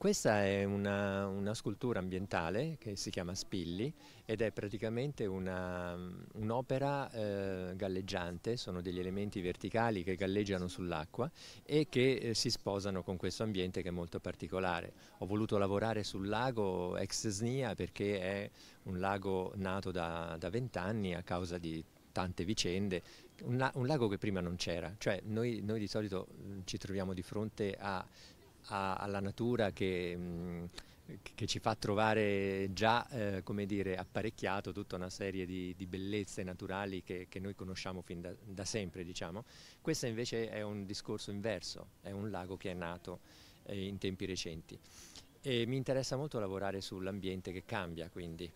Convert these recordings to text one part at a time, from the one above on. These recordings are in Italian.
Questa è una, una, scultura ambientale che si chiama Spilli ed è praticamente un'opera un eh, galleggiante, sono degli elementi verticali che galleggiano sull'acqua e che eh, si sposano con questo ambiente che è molto particolare. Ho voluto lavorare sul lago ex Snia perché è un lago nato da vent'anni a causa di tante vicende, un, lago che prima non c'era, cioè noi, noi di solito mm, ci troviamo di fronte a a, alla natura mm, che... che ci fa trovare già eh, dire, apparecchiato tutta una serie di, di bellezze naturali che, che, noi conosciamo fin da, da sempre. Diciamo. Questo invece è un discorso inverso, è un lago che è nato eh, in tempi recenti. E mi interessa molto lavorare sull'ambiente che cambia, quindi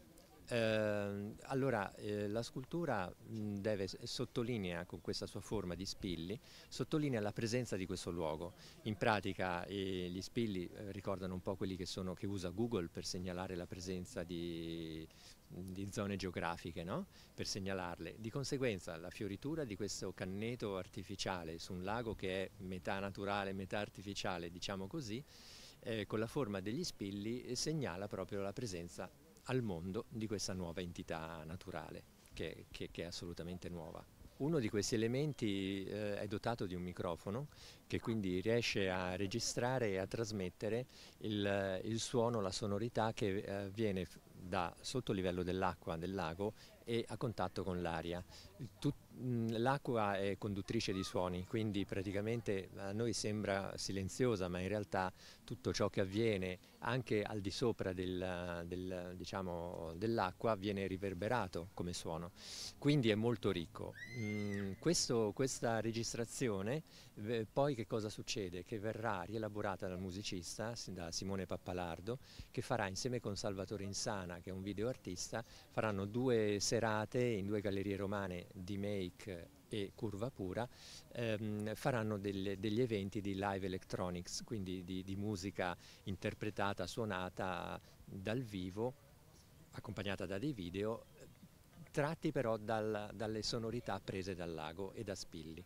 eh, allora, eh, la scultura mm, deve, sottolinea con questa sua forma di spilli, sottolinea la presenza di questo luogo. In pratica eh, gli spilli eh, ricordano un po' quelli che, sono, che, usa Google per segnalare la presenza di, di zone geografiche, no? per segnalarle. Di conseguenza la fioritura di questo canneto artificiale su un lago che è metà naturale, metà artificiale, diciamo così, eh, con la forma degli spilli eh, segnala proprio la presenza al mondo di questa nuova entità naturale, che, che, che è assolutamente nuova. Uno di questi elementi eh, è dotato di un microfono che quindi riesce a registrare e a trasmettere il, il suono, la sonorità che eh, viene da sotto il livello dell'acqua del lago e a contatto con l'aria. Mm, l'acqua è conduttrice di suoni, quindi praticamente a noi sembra silenziosa, ma in realtà tutto ciò che avviene anche al di sopra del, del, diciamo, dell'acqua viene riverberato come suono, quindi è molto ricco. Mm, questo, questa registrazione poi che cosa succede? Che verrà rielaborata dal musicista, da Simone Pappalardo, che farà insieme con Salvatore Insana, che è un videoartista, faranno due serie serate in due gallerie romane di Make e Curva Pura ehm, faranno del, degli eventi di live electronics, quindi di, di musica interpretata, suonata dal vivo, accompagnata da dei video, tratti però dal, dalle sonorità prese dal lago e da spilli.